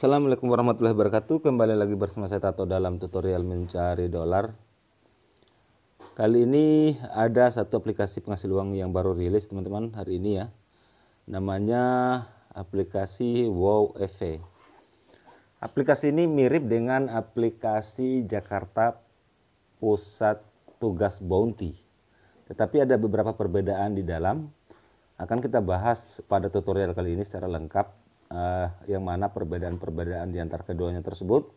Assalamualaikum warahmatullahi wabarakatuh Kembali lagi bersama saya Tato dalam tutorial mencari dolar Kali ini ada satu aplikasi penghasil uang yang baru rilis teman-teman hari ini ya Namanya aplikasi Wow FA Aplikasi ini mirip dengan aplikasi Jakarta Pusat Tugas Bounty Tetapi ada beberapa perbedaan di dalam akan kita bahas pada tutorial kali ini secara lengkap uh, yang mana perbedaan-perbedaan di antara keduanya tersebut.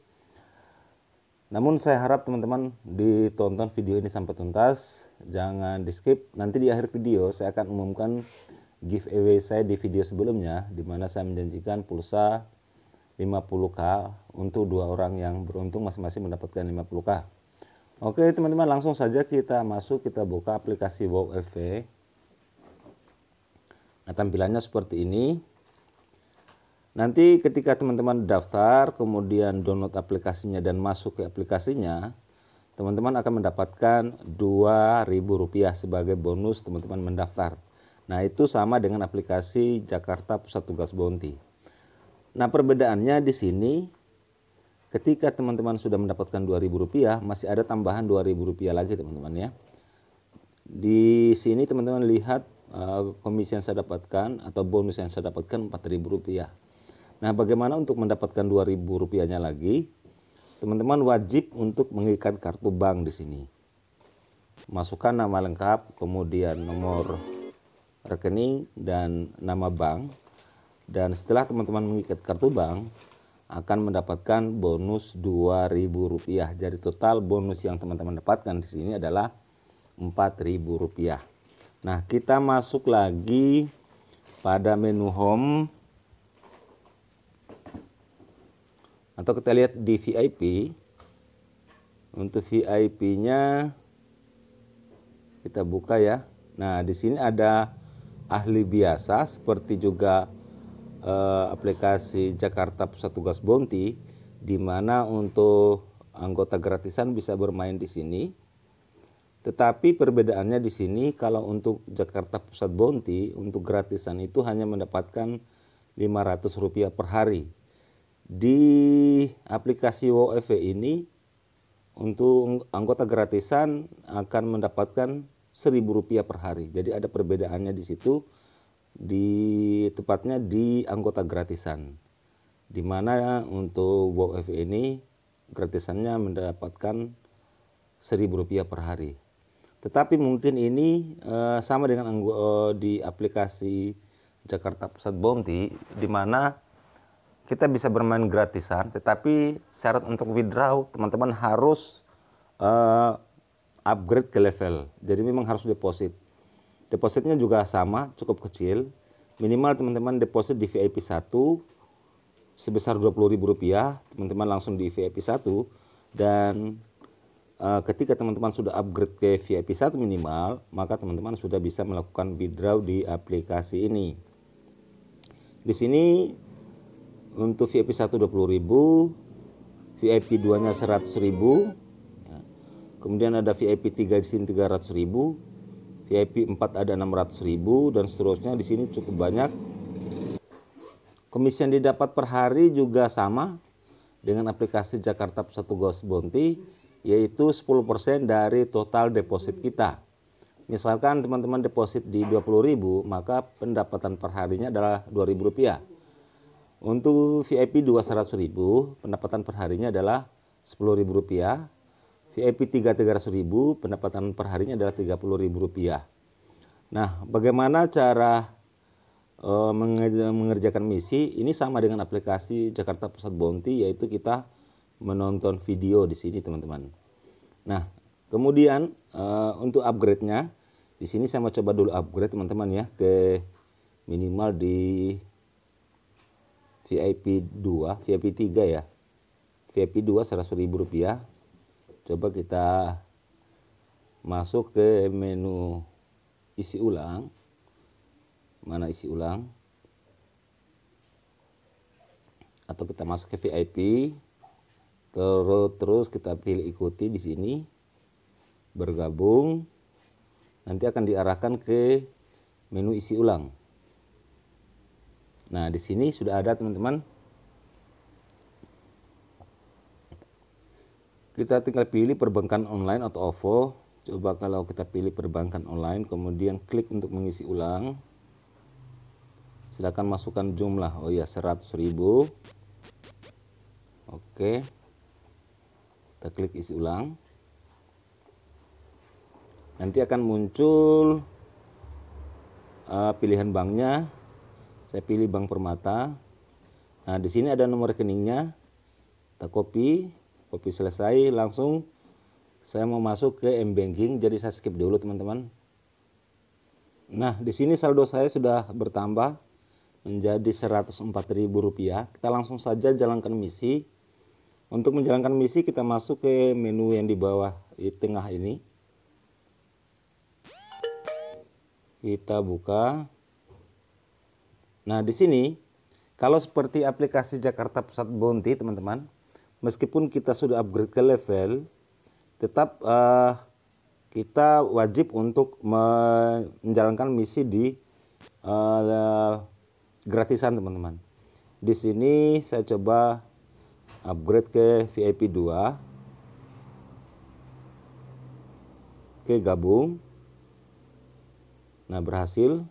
Namun saya harap teman-teman ditonton video ini sampai tuntas, jangan di skip. Nanti di akhir video saya akan umumkan giveaway saya di video sebelumnya, di mana saya menjanjikan pulsa 50k untuk dua orang yang beruntung masing-masing mendapatkan 50k. Oke teman-teman langsung saja kita masuk kita buka aplikasi WoW FV. Nah tampilannya seperti ini. Nanti ketika teman-teman daftar, kemudian download aplikasinya dan masuk ke aplikasinya, teman-teman akan mendapatkan Rp2.000 sebagai bonus teman-teman mendaftar. Nah, itu sama dengan aplikasi Jakarta Pusat Tugas Bounty. Nah, perbedaannya di sini ketika teman-teman sudah mendapatkan Rp2.000, masih ada tambahan Rp2.000 lagi, teman-teman ya. Di sini teman-teman lihat eh, komisi yang saya dapatkan atau bonus yang saya dapatkan Rp4.000. Nah, bagaimana untuk mendapatkan 2000 rupiahnya lagi? Teman-teman wajib untuk mengikat kartu bank di sini. Masukkan nama lengkap, kemudian nomor rekening dan nama bank. Dan setelah teman-teman mengikat kartu bank, akan mendapatkan bonus 2.000 rupiah Jadi total bonus yang teman-teman dapatkan di sini adalah 4.000 rupiah Nah, kita masuk lagi pada menu home atau kita lihat di VIP untuk VIP-nya kita buka ya. Nah, di sini ada ahli biasa seperti juga eh, aplikasi Jakarta Pusat Tugas Bonti di mana untuk anggota gratisan bisa bermain di sini. Tetapi perbedaannya di sini kalau untuk Jakarta Pusat Bonti untuk gratisan itu hanya mendapatkan rp rupiah per hari di aplikasi WOFW ini untuk anggota gratisan akan mendapatkan seribu rupiah per hari. Jadi ada perbedaannya di situ di tepatnya di anggota gratisan. Di mana untuk WOF ini gratisannya mendapatkan seribu rupiah per hari. Tetapi mungkin ini uh, sama dengan uh, di aplikasi Jakarta Pusat Bonti di mana kita bisa bermain gratisan, tetapi syarat untuk withdraw teman-teman harus uh, upgrade ke level. Jadi memang harus deposit. Depositnya juga sama, cukup kecil. Minimal teman-teman deposit di VIP 1 sebesar Rp20.000, teman-teman langsung di VIP 1 dan uh, ketika teman-teman sudah upgrade ke VIP 1 minimal, maka teman-teman sudah bisa melakukan withdraw di aplikasi ini. Di sini untuk VIP 1 20.000 VIP 2 nya 100.000 ya. kemudian ada VIP 3 di sini 300.000 VIP 4 ada 600.000 dan seterusnya di sini cukup banyak komisi yang didapat per hari juga sama dengan aplikasi Jakarta Pusat Gos Bonti yaitu 10% dari total deposit kita. Misalkan teman-teman deposit di 20.000, maka pendapatan perharinya adalah 2000 rupiah untuk VIP 200.000 pendapatan perharinya adalah rp 10.000 rupiah. VIP 300.000 pendapatan perharinya adalah rp 30.000 Nah, bagaimana cara eh, mengerjakan misi? Ini sama dengan aplikasi Jakarta Pusat Bounty yaitu kita menonton video di sini teman-teman. Nah, kemudian eh, untuk upgrade-nya di sini saya mau coba dulu upgrade teman-teman ya ke minimal di VIP 2, VIP 3 ya. VIP 2 ah, seratus ribu rupiah. Coba kita masuk ke menu isi ulang. Mana isi ulang? Atau kita masuk ke VIP. Terus terus kita pilih ikuti di sini. Bergabung. Nanti akan diarahkan ke menu isi ulang. Nah, di sini sudah ada teman-teman. Kita tinggal pilih perbankan online atau OVO. Coba kalau kita pilih perbankan online, kemudian klik untuk mengisi ulang. Silakan masukkan jumlah. Oh ya, 100.000. Oke. Kita klik isi ulang. Nanti akan muncul uh, pilihan banknya saya pilih Bank Permata. Nah, di sini ada nomor rekeningnya. Kita copy, copy selesai, langsung saya mau masuk ke M-Banking, jadi saya skip dulu teman-teman. Nah, di sini saldo saya sudah bertambah menjadi Rp104.000. Kita langsung saja jalankan misi. Untuk menjalankan misi kita masuk ke menu yang di bawah di tengah ini. Kita buka. Nah, di sini kalau seperti aplikasi Jakarta Pusat Bounty, teman-teman, meskipun kita sudah upgrade ke level, tetap uh, kita wajib untuk menjalankan misi di uh, gratisan, teman-teman. Di sini saya coba upgrade ke VIP 2. Oke, gabung. Nah, berhasil.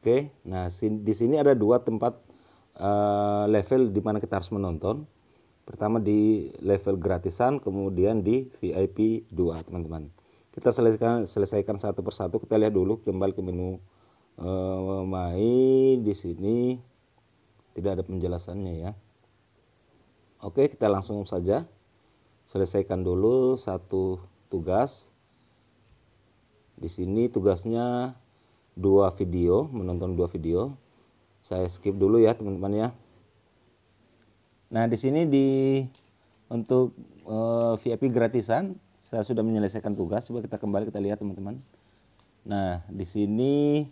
Oke, nah di sini ada dua tempat uh, level di mana kita harus menonton. Pertama di level gratisan, kemudian di VIP 2, teman-teman. Kita selesaikan selesaikan satu persatu. Kita lihat dulu kembali ke menu uh, main di sini tidak ada penjelasannya ya. Oke, kita langsung saja selesaikan dulu satu tugas. Di sini tugasnya dua video, menonton dua video. Saya skip dulu ya teman-teman ya. Nah di sini di untuk uh, eh, VIP gratisan saya sudah menyelesaikan tugas. Coba kita kembali kita lihat teman-teman. Nah di sini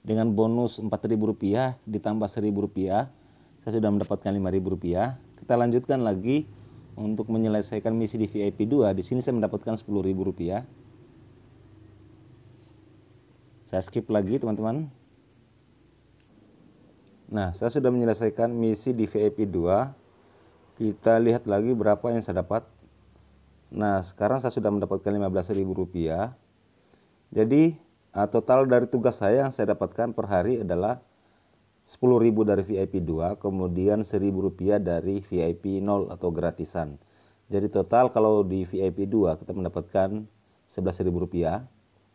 dengan bonus Rp4.000 ditambah Rp1.000 saya sudah mendapatkan Rp5.000. Kita lanjutkan lagi untuk menyelesaikan misi di VIP 2. Di sini saya mendapatkan Rp10.000. Saya skip lagi teman-teman. Nah, saya sudah menyelesaikan misi di VIP 2. Kita lihat lagi berapa yang saya dapat. Nah, sekarang saya sudah mendapatkan rp rupiah. Jadi, eh, total dari tugas saya yang saya dapatkan per hari adalah 10.000 dari VIP 2, kemudian rp rupiah dari VIP 0 atau gratisan. Jadi total kalau di VIP 2 kita mendapatkan rp rupiah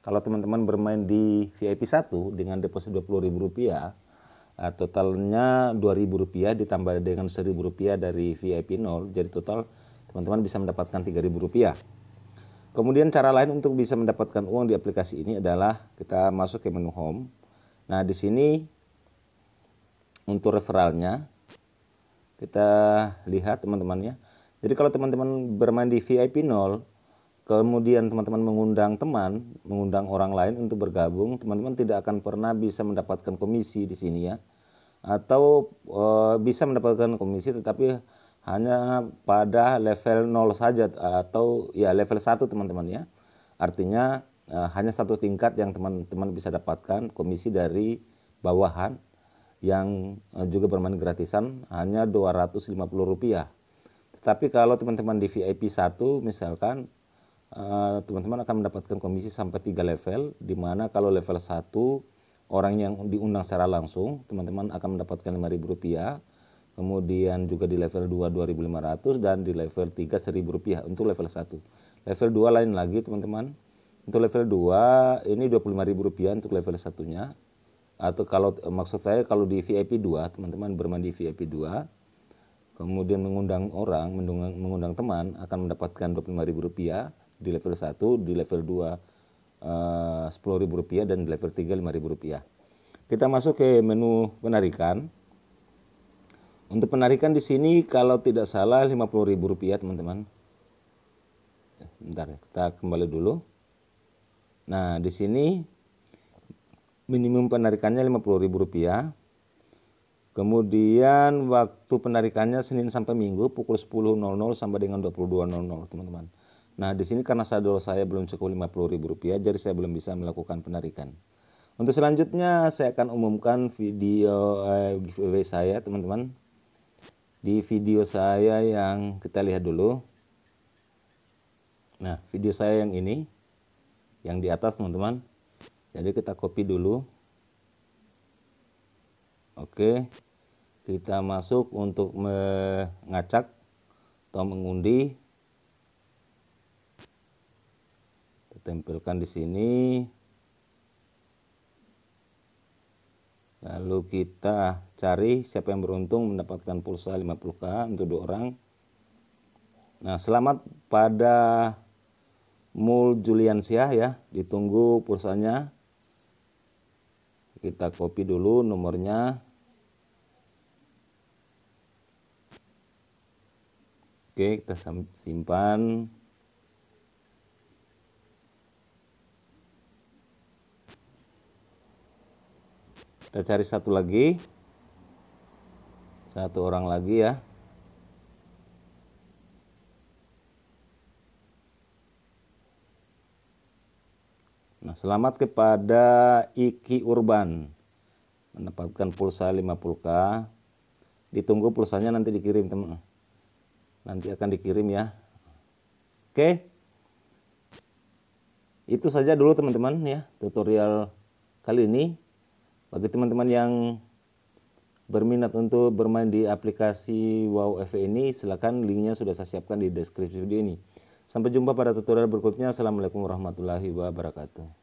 kalau teman-teman bermain di VIP 1 dengan deposit Rp20.000 eh, totalnya Rp2.000 ditambah dengan Rp1.000 dari VIP 0 jadi total teman-teman bisa mendapatkan Rp3.000 kemudian cara lain untuk bisa mendapatkan uang di aplikasi ini adalah kita masuk ke menu home nah di sini untuk referralnya kita lihat teman teman ya. jadi kalau teman-teman bermain di VIP 0 kemudian teman-teman mengundang teman, mengundang orang lain untuk bergabung, teman-teman tidak akan pernah bisa mendapatkan komisi di sini ya. Atau e, bisa mendapatkan komisi tetapi hanya pada level 0 saja atau ya level 1 teman-teman ya. Artinya e, hanya satu tingkat yang teman-teman bisa dapatkan komisi dari bawahan yang eh, juga bermain gratisan hanya rp rupiah, Tetapi kalau teman-teman di VIP 1 misalkan Eh, teman-teman akan mendapatkan komisi sampai tiga level, di mana kalau level 1 orang yang diundang secara langsung, teman-teman akan mendapatkan Rp5.000, kemudian juga di level 2 ratus dan di level tiga seribu rupiah untuk level 1. Level 2 lain lagi teman-teman. Untuk level 2 ini dua puluh lima ribu rupiah untuk level satunya. Atau kalau maksud saya kalau di VIP 2, teman-teman bermain di VIP 2 kemudian mengundang orang, mengundang, teman akan mendapatkan dua puluh lima ribu rupiah di level 1, di level 2 eh, sepuluh ribu rupiah dan di level 3 lima ribu rupiah. Kita masuk ke menu penarikan. Untuk penarikan di sini kalau tidak salah lima puluh ribu rupiah teman-teman. Eh, bentar, ya, kita kembali dulu. Nah, di sini minimum penarikannya lima puluh rupiah. Kemudian waktu penarikannya Senin sampai Minggu pukul 10.00 sampai dengan 22.00 teman-teman. Nah, di sini karena saldo saya belum cukup Rp50.000, jadi saya belum bisa melakukan penarikan. Untuk selanjutnya, saya akan umumkan video eh, giveaway saya, teman-teman. Di video saya yang kita lihat dulu. Nah, video saya yang ini, yang di atas, teman-teman. Jadi kita copy dulu. Oke, kita masuk untuk mengacak atau mengundi tempelkan di sini lalu kita cari siapa yang beruntung mendapatkan pulsa 50k untuk dua orang nah selamat pada Mul Julian Syah ya ditunggu pulsanya kita copy dulu nomornya oke kita simpan kita cari satu lagi satu orang lagi ya Nah, selamat kepada Iki Urban mendapatkan pulsa 50k. Ditunggu pulsanya nanti dikirim, teman. Nanti akan dikirim ya. Oke. Itu saja dulu teman-teman ya tutorial kali ini. Bagi teman-teman yang berminat untuk bermain di aplikasi Wow FE ini, silakan linknya sudah saya siapkan di deskripsi video ini. Sampai jumpa pada tutorial berikutnya. Assalamualaikum warahmatullahi wabarakatuh.